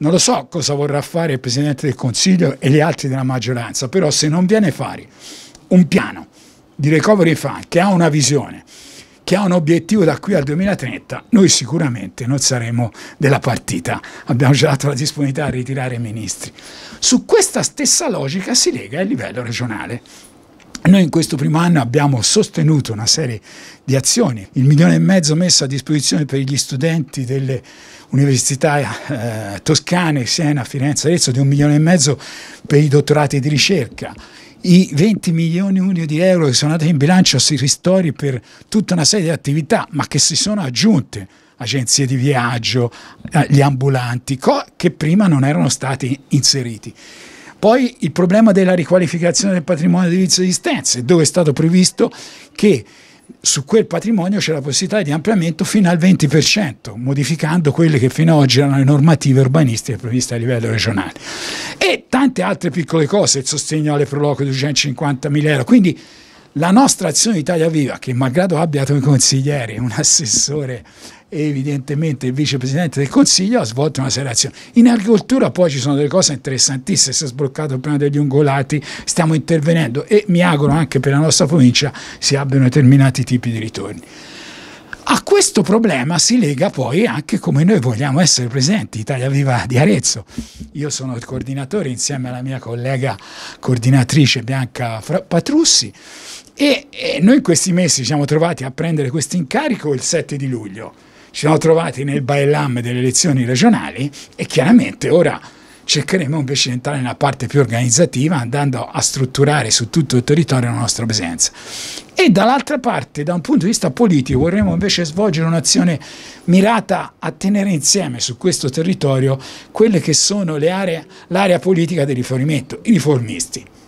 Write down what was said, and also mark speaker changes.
Speaker 1: non lo so cosa vorrà fare il Presidente del Consiglio e gli altri della maggioranza, però se non viene fare un piano di recovery fund che ha una visione, che ha un obiettivo da qui al 2030, noi sicuramente non saremo della partita. Abbiamo già dato la disponibilità a ritirare i ministri. Su questa stessa logica si lega il livello regionale. Noi in questo primo anno abbiamo sostenuto una serie di azioni, il milione e mezzo messo a disposizione per gli studenti delle università eh, toscane, Siena, Firenze, Arezzo, di un milione e mezzo per i dottorati di ricerca, i 20 milioni di euro che sono andati in bilancio sui ristori per tutta una serie di attività, ma che si sono aggiunte agenzie di viaggio, eh, gli ambulanti, che prima non erano stati inseriti. Poi il problema della riqualificazione del patrimonio edilizio di Stenze, dove è stato previsto che su quel patrimonio c'è la possibilità di ampliamento fino al 20%, modificando quelle che fino ad oggi erano le normative urbanistiche previste a livello regionale. E tante altre piccole cose, il sostegno alle proloco di 250 mila euro. Quindi la nostra azione Italia Viva, che malgrado abbia come consigliere un assessore evidentemente il vicepresidente del Consiglio ha svolto una serie di azioni. In agricoltura poi ci sono delle cose interessantissime, si è sbloccato il problema degli ungolati, stiamo intervenendo e mi auguro anche per la nostra provincia si abbiano determinati tipi di ritorni. A questo problema si lega poi anche come noi vogliamo essere presenti, Italia Viva di Arezzo. Io sono il coordinatore insieme alla mia collega coordinatrice Bianca Patrussi e, noi in questi mesi ci siamo trovati a prendere questo incarico il 7 di luglio ci siamo trovati nel bailam delle elezioni regionali e chiaramente ora cercheremo invece di entrare nella parte più organizzativa andando a strutturare su tutto il territorio la nostra presenza. E dall'altra parte, da un punto di vista politico, vorremmo invece svolgere un'azione mirata a tenere insieme su questo territorio quelle che sono l'area politica di rifornimento, i riformisti.